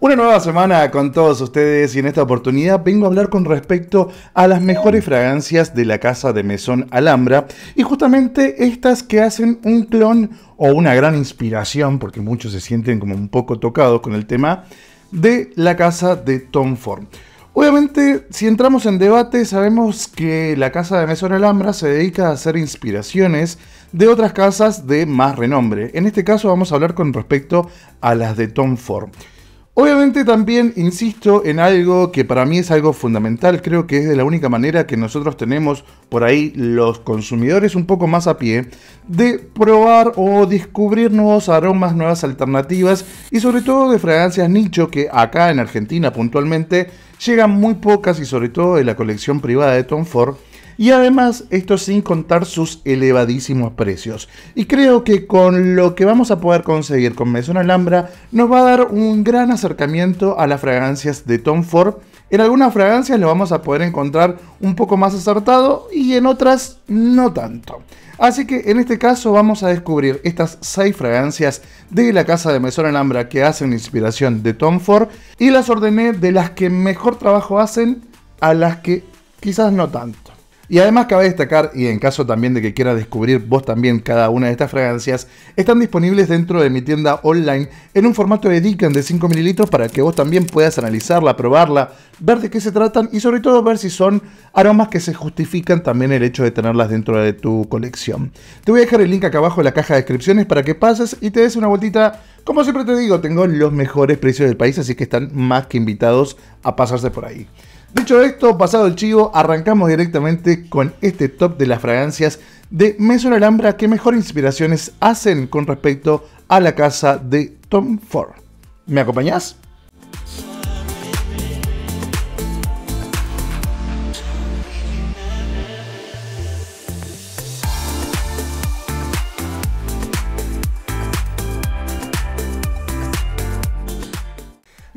Una nueva semana con todos ustedes y en esta oportunidad vengo a hablar con respecto a las mejores fragancias de la casa de Mesón Alhambra y justamente estas que hacen un clon o una gran inspiración, porque muchos se sienten como un poco tocados con el tema, de la casa de Tom Ford. Obviamente, si entramos en debate, sabemos que la casa de Mesón Alhambra se dedica a hacer inspiraciones de otras casas de más renombre. En este caso vamos a hablar con respecto a las de Tom Ford. Obviamente también insisto en algo que para mí es algo fundamental, creo que es de la única manera que nosotros tenemos por ahí los consumidores un poco más a pie de probar o descubrir nuevos aromas, nuevas alternativas y sobre todo de fragancias nicho que acá en Argentina puntualmente llegan muy pocas y sobre todo de la colección privada de Tom Ford y además esto sin contar sus elevadísimos precios. Y creo que con lo que vamos a poder conseguir con Mesona Alhambra nos va a dar un gran acercamiento a las fragancias de Tom Ford. En algunas fragancias lo vamos a poder encontrar un poco más acertado y en otras no tanto. Así que en este caso vamos a descubrir estas 6 fragancias de la casa de Mesón Alhambra que hacen inspiración de Tom Ford y las ordené de las que mejor trabajo hacen a las que quizás no tanto. Y además cabe destacar, y en caso también de que quieras descubrir vos también cada una de estas fragancias, están disponibles dentro de mi tienda online en un formato de Deacon de 5 ml para que vos también puedas analizarla, probarla, ver de qué se tratan y sobre todo ver si son aromas que se justifican también el hecho de tenerlas dentro de tu colección. Te voy a dejar el link acá abajo en la caja de descripciones para que pases y te des una vueltita. Como siempre te digo, tengo los mejores precios del país, así que están más que invitados a pasarse por ahí. Dicho esto, pasado el chivo, arrancamos directamente con este top de las fragancias de Maison Alhambra que mejor inspiraciones hacen con respecto a la casa de Tom Ford. ¿Me acompañás?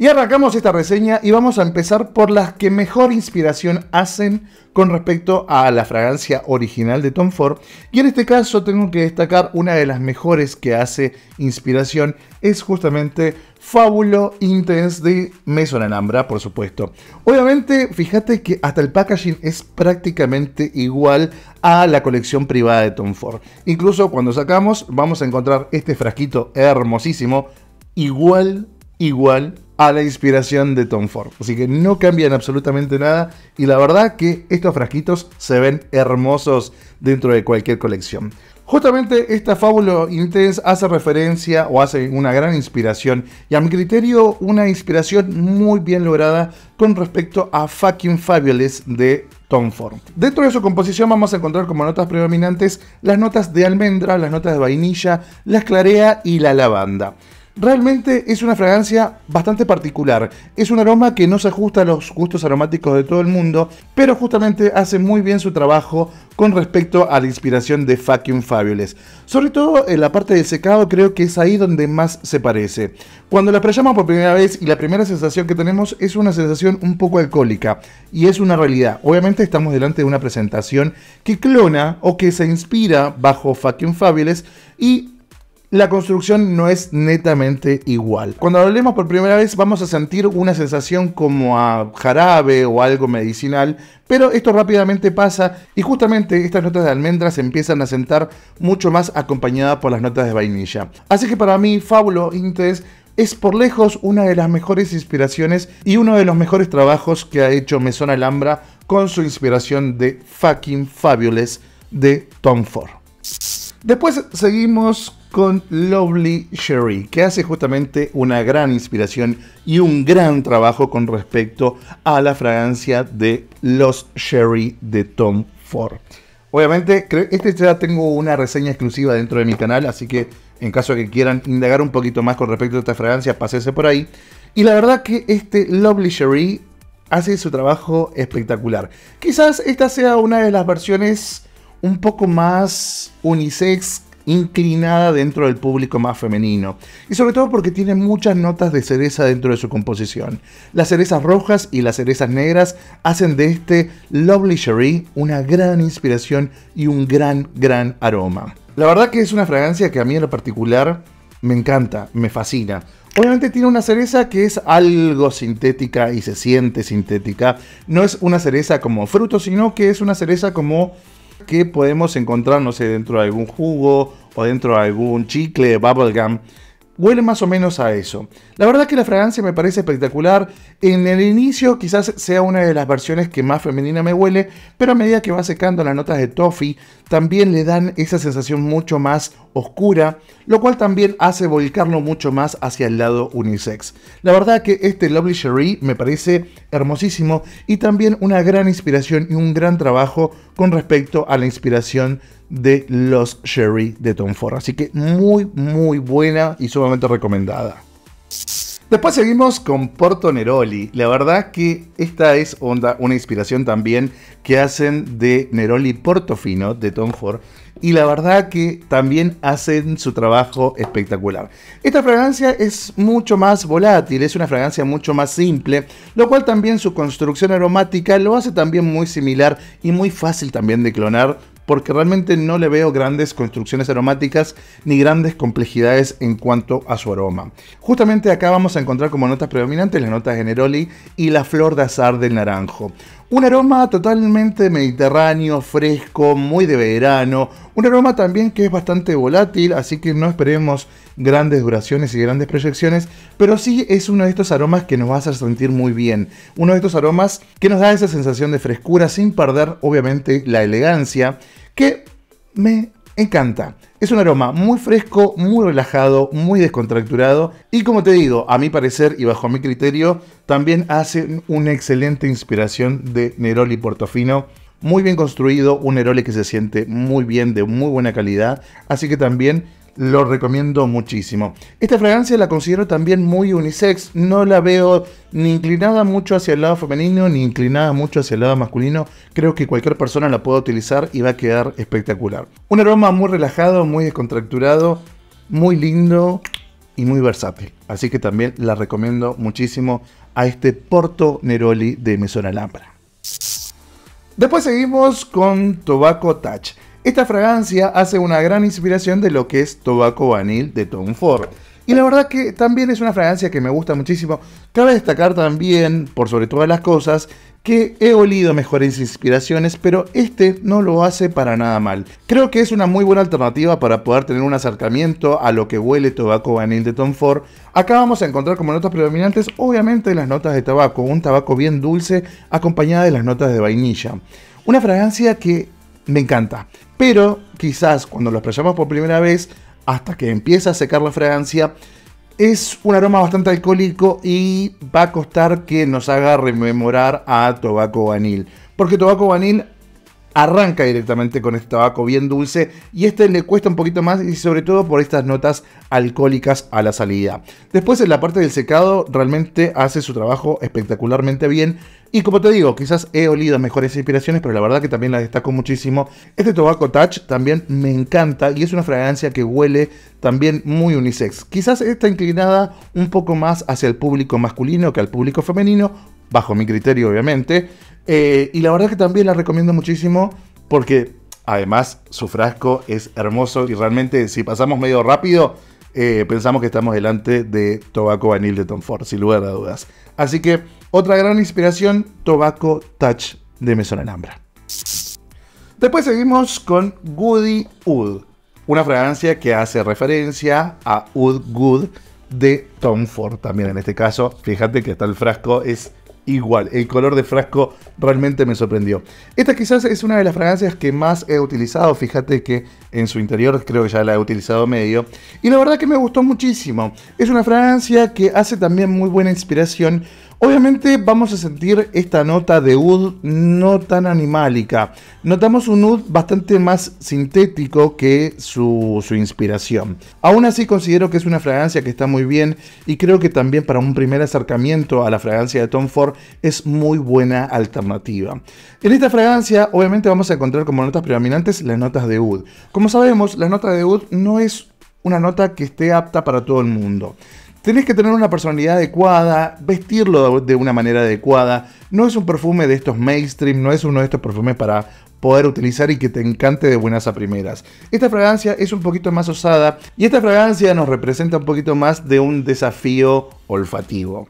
Y arrancamos esta reseña y vamos a empezar por las que mejor inspiración hacen con respecto a la fragancia original de Tom Ford. Y en este caso tengo que destacar una de las mejores que hace inspiración es justamente Fábulo Intense de Maison Alhambra, por supuesto. Obviamente, fíjate que hasta el packaging es prácticamente igual a la colección privada de Tom Ford. Incluso cuando sacamos vamos a encontrar este frasquito hermosísimo, igual, igual a la inspiración de Tom Ford. Así que no cambian absolutamente nada y la verdad que estos frasquitos se ven hermosos dentro de cualquier colección. Justamente esta fábula Intense hace referencia o hace una gran inspiración y a mi criterio una inspiración muy bien lograda con respecto a Fucking Fabulous de Tom Ford. Dentro de su composición vamos a encontrar como notas predominantes las notas de almendra, las notas de vainilla, la clarea y la lavanda. Realmente es una fragancia bastante particular. Es un aroma que no se ajusta a los gustos aromáticos de todo el mundo, pero justamente hace muy bien su trabajo con respecto a la inspiración de Fucking Fabulous. Sobre todo en la parte del secado creo que es ahí donde más se parece. Cuando la prellamos por primera vez y la primera sensación que tenemos es una sensación un poco alcohólica y es una realidad. Obviamente estamos delante de una presentación que clona o que se inspira bajo Fucking Fabulous y la construcción no es netamente igual. Cuando lo leemos por primera vez vamos a sentir una sensación como a jarabe o algo medicinal, pero esto rápidamente pasa y justamente estas notas de almendras empiezan a sentar mucho más acompañadas por las notas de vainilla. Así que para mí Fábulo Intes es por lejos una de las mejores inspiraciones y uno de los mejores trabajos que ha hecho Mesón Alhambra con su inspiración de Fucking Fabulous de Tom Ford. Después seguimos con Lovely Sherry, que hace justamente una gran inspiración y un gran trabajo con respecto a la fragancia de Los Sherry de Tom Ford. Obviamente, este ya tengo una reseña exclusiva dentro de mi canal, así que en caso que quieran indagar un poquito más con respecto a esta fragancia, pásense por ahí. Y la verdad que este Lovely Sherry hace su trabajo espectacular. Quizás esta sea una de las versiones un poco más unisex inclinada dentro del público más femenino. Y sobre todo porque tiene muchas notas de cereza dentro de su composición. Las cerezas rojas y las cerezas negras hacen de este Lovely Cherie una gran inspiración y un gran, gran aroma. La verdad que es una fragancia que a mí en lo particular me encanta, me fascina. Obviamente tiene una cereza que es algo sintética y se siente sintética. No es una cereza como fruto, sino que es una cereza como que podemos encontrar, no sé, dentro de algún jugo o dentro de algún chicle, bubblegum, huele más o menos a eso. La verdad que la fragancia me parece espectacular. En el inicio quizás sea una de las versiones que más femenina me huele, pero a medida que va secando las notas de toffee, también le dan esa sensación mucho más oscura, lo cual también hace volcarlo mucho más hacia el lado unisex. La verdad que este Lovely Cherie me parece hermosísimo y también una gran inspiración y un gran trabajo con respecto a la inspiración de Los Sherry de Tom Ford. Así que muy, muy buena y sumamente recomendada. Después seguimos con Porto Neroli. La verdad que esta es onda, una inspiración también que hacen de Neroli Portofino de Tom Ford. Y la verdad que también hacen su trabajo espectacular. Esta fragancia es mucho más volátil, es una fragancia mucho más simple, lo cual también su construcción aromática lo hace también muy similar y muy fácil también de clonar porque realmente no le veo grandes construcciones aromáticas ni grandes complejidades en cuanto a su aroma. Justamente acá vamos a encontrar como notas predominantes las notas Neroli y la flor de azar del naranjo. Un aroma totalmente mediterráneo, fresco, muy de verano. Un aroma también que es bastante volátil, así que no esperemos grandes duraciones y grandes proyecciones, pero sí es uno de estos aromas que nos va a hacer sentir muy bien. Uno de estos aromas que nos da esa sensación de frescura sin perder obviamente la elegancia, que me encanta. Es un aroma muy fresco, muy relajado, muy descontracturado y como te digo, a mi parecer y bajo mi criterio, también hace una excelente inspiración de Neroli Portofino. Muy bien construido, un Neroli que se siente muy bien, de muy buena calidad, así que también lo recomiendo muchísimo. Esta fragancia la considero también muy unisex, no la veo ni inclinada mucho hacia el lado femenino ni inclinada mucho hacia el lado masculino, creo que cualquier persona la puede utilizar y va a quedar espectacular. Un aroma muy relajado, muy descontracturado, muy lindo y muy versátil, así que también la recomiendo muchísimo a este Porto Neroli de Mesona Lámpara. Después seguimos con Tobacco Touch. Esta fragancia hace una gran inspiración de lo que es Tobacco Vanil de Tom Ford. Y la verdad que también es una fragancia que me gusta muchísimo. Cabe destacar también, por sobre todas las cosas, que he olido mejores inspiraciones, pero este no lo hace para nada mal. Creo que es una muy buena alternativa para poder tener un acercamiento a lo que huele Tobacco vanil de Tom Ford. Acá vamos a encontrar como notas predominantes, obviamente, las notas de tabaco, un tabaco bien dulce acompañada de las notas de vainilla. Una fragancia que me encanta. Pero quizás cuando lo expresamos por primera vez, hasta que empieza a secar la fragancia, es un aroma bastante alcohólico y va a costar que nos haga rememorar a Tobacco Vanil. Porque Tobacco Vanil arranca directamente con este tabaco bien dulce y este le cuesta un poquito más y sobre todo por estas notas alcohólicas a la salida. Después en la parte del secado realmente hace su trabajo espectacularmente bien y como te digo, quizás he olido mejores inspiraciones, pero la verdad que también la destaco muchísimo. Este Tobacco Touch también me encanta y es una fragancia que huele también muy unisex. Quizás está inclinada un poco más hacia el público masculino que al público femenino, bajo mi criterio obviamente. Eh, y la verdad que también la recomiendo muchísimo porque además su frasco es hermoso y realmente si pasamos medio rápido, eh, pensamos que estamos delante de Tobacco Vanil de Tom Ford, sin lugar a dudas. Así que otra gran inspiración, Tobacco Touch de Maison Alhambra. Después seguimos con Woody Wood, una fragancia que hace referencia a Wood Good de Tom Ford también en este caso. Fíjate que hasta el frasco es igual. El color de frasco realmente me sorprendió. Esta quizás es una de las fragancias que más he utilizado. Fíjate que en su interior creo que ya la he utilizado medio. Y la verdad que me gustó muchísimo. Es una fragancia que hace también muy buena inspiración Obviamente vamos a sentir esta nota de ud no tan animálica. Notamos un ud bastante más sintético que su, inspiración. Aún así considero que es una fragancia que está muy bien y creo que también para un primer acercamiento a la fragancia de Tom Ford es muy buena alternativa. En esta fragancia obviamente vamos a encontrar como notas predominantes las notas de ud. Como sabemos, la nota de ud no es una nota que esté apta para todo el mundo. Tenés que tener una personalidad adecuada, vestirlo de una manera adecuada. No es un perfume de estos mainstream, no es uno de estos perfumes para poder utilizar y que te encante de buenas a primeras. Esta fragancia es un poquito más osada y esta fragancia nos representa un poquito más de un desafío olfativo.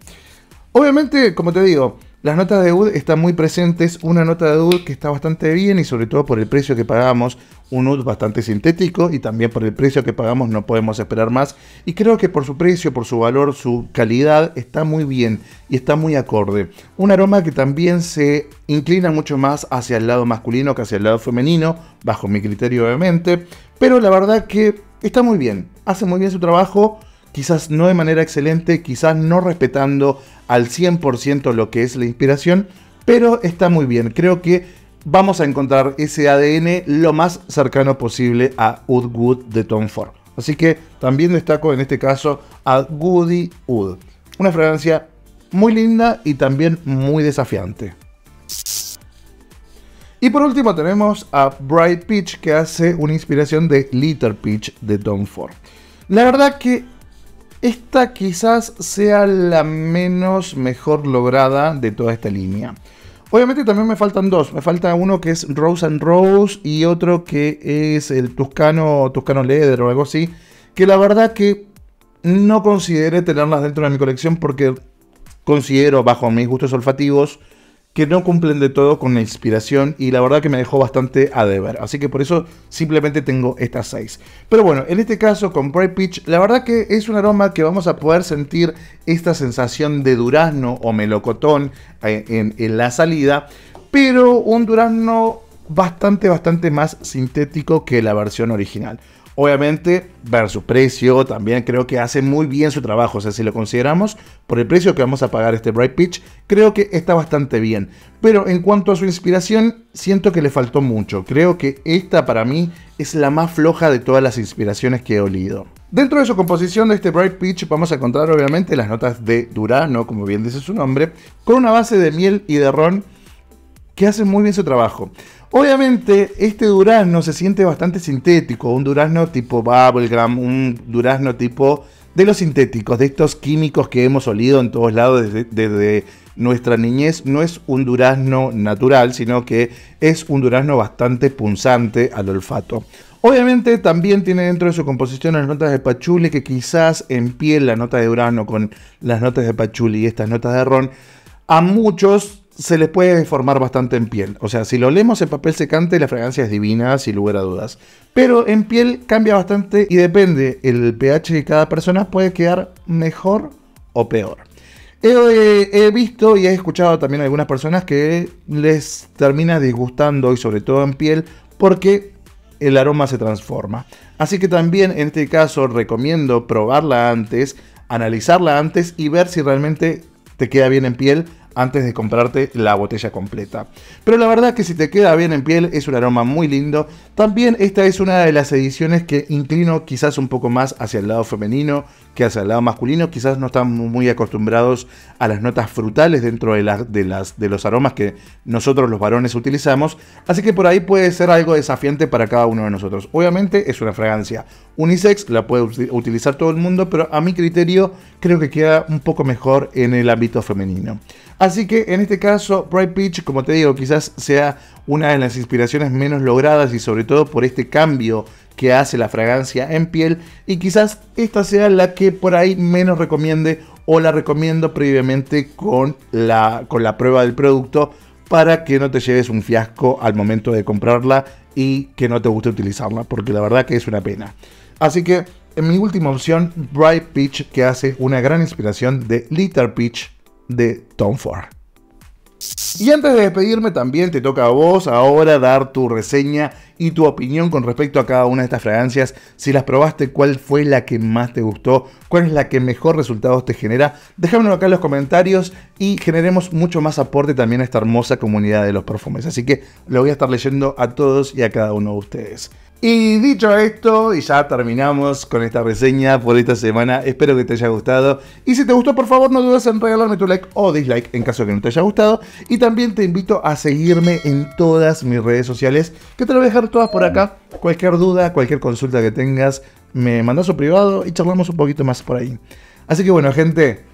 Obviamente, como te digo, las notas de Ud están muy presentes, una nota de Ud que está bastante bien y sobre todo por el precio que pagamos, un UD bastante sintético y también por el precio que pagamos no podemos esperar más y creo que por su precio, por su valor, su calidad está muy bien y está muy acorde. Un aroma que también se inclina mucho más hacia el lado masculino que hacia el lado femenino, bajo mi criterio obviamente, pero la verdad que está muy bien, hace muy bien su trabajo quizás no de manera excelente, quizás no respetando al 100% lo que es la inspiración, pero está muy bien. Creo que vamos a encontrar ese ADN lo más cercano posible a Ud Wood de Tom Ford. Así que también destaco en este caso a Goody Wood. Una fragancia muy linda y también muy desafiante. Y por último tenemos a Bright Peach que hace una inspiración de Litter Peach de Tom Ford. La verdad que esta quizás sea la menos mejor lograda de toda esta línea. Obviamente también me faltan dos. Me falta uno que es Rose and Rose y otro que es el Tuscano, Tuscano Leather o algo así. Que la verdad que no consideré tenerlas dentro de mi colección porque considero, bajo mis gustos olfativos, que no cumplen de todo con la inspiración y la verdad que me dejó bastante a deber. Así que por eso simplemente tengo estas seis. Pero bueno, en este caso con Bright Peach, la verdad que es un aroma que vamos a poder sentir esta sensación de durazno o melocotón eh, en, en la salida, pero un durazno bastante, bastante más sintético que la versión original. Obviamente, ver su precio, también creo que hace muy bien su trabajo. O sea, si lo consideramos por el precio que vamos a pagar este Bright Pitch, creo que está bastante bien. Pero en cuanto a su inspiración, siento que le faltó mucho. Creo que esta para mí es la más floja de todas las inspiraciones que he olido. Dentro de su composición de este Bright pitch vamos a encontrar obviamente las notas de durazno, como bien dice su nombre, con una base de miel y de ron que hacen muy bien su trabajo. Obviamente, este durazno se siente bastante sintético, un durazno tipo bubblegum, un durazno tipo de los sintéticos, de estos químicos que hemos olido en todos lados desde, nuestra niñez. No es un durazno natural, sino que es un durazno bastante punzante al olfato. Obviamente también tiene dentro de su composición las notas de pachuli que quizás en piel la nota de durazno con las notas de pachuli y estas notas de ron. A muchos se le puede deformar bastante en piel. O sea, si lo leemos en papel secante, la fragancia es divina, sin lugar a dudas. Pero en piel cambia bastante y depende, el pH de cada persona puede quedar mejor o peor. He, he, visto y he escuchado también a algunas personas que les termina disgustando y sobre todo en piel porque el aroma se transforma. Así que también en este caso recomiendo probarla antes, analizarla antes y ver si realmente te queda bien en piel antes de comprarte la botella completa. Pero la verdad que si te queda bien en piel es un aroma muy lindo. También esta es una de las ediciones que inclino quizás un poco más hacia el lado femenino, que hacia el lado masculino quizás no están muy acostumbrados a las notas frutales dentro de, de, las, de los aromas que nosotros los varones utilizamos, así que por ahí puede ser algo desafiante para cada uno de nosotros. Obviamente es una fragancia unisex, la puede utilizar todo el mundo, pero a mi criterio creo que queda un poco mejor en el ámbito femenino. Así que en este caso, Bright Peach, como te digo, quizás sea una de las inspiraciones menos logradas y sobre todo por este cambio que hace la fragancia en piel y quizás esta sea la que por ahí menos recomiende o la recomiendo previamente con la, con la prueba del producto para que no te lleves un fiasco al momento de comprarla y que no te guste utilizarla, porque la verdad que es una pena. Así que en mi última opción, Bright Peach, que hace una gran inspiración de Little Peach de Tom Ford. Y antes de despedirme también te toca a vos ahora dar tu reseña y tu opinión con respecto a cada una de estas fragancias. Si las probaste, cuál fue la que más te gustó, cuál es la que mejor resultados te genera. Déjamelo acá en los comentarios y generemos mucho más aporte también a esta hermosa comunidad de los perfumes. Así que lo voy a estar leyendo a todos y a cada uno de ustedes. Y dicho esto, y ya terminamos con esta reseña por esta semana, espero que te haya gustado. Y si te gustó, por favor, no dudes en regalarme tu like o dislike en caso de que no te haya gustado. Y también te invito a seguirme en todas mis redes sociales, que te lo voy a dejar todas por acá. Cualquier duda, cualquier consulta que tengas, me mandas su privado y charlamos un poquito más por ahí. Así que bueno, gente,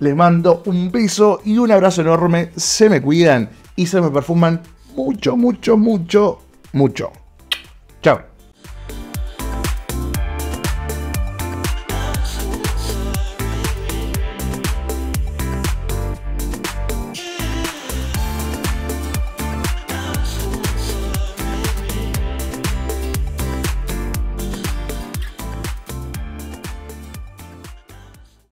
les mando un beso y un abrazo enorme. Se me cuidan y se me perfuman mucho, mucho, mucho, mucho.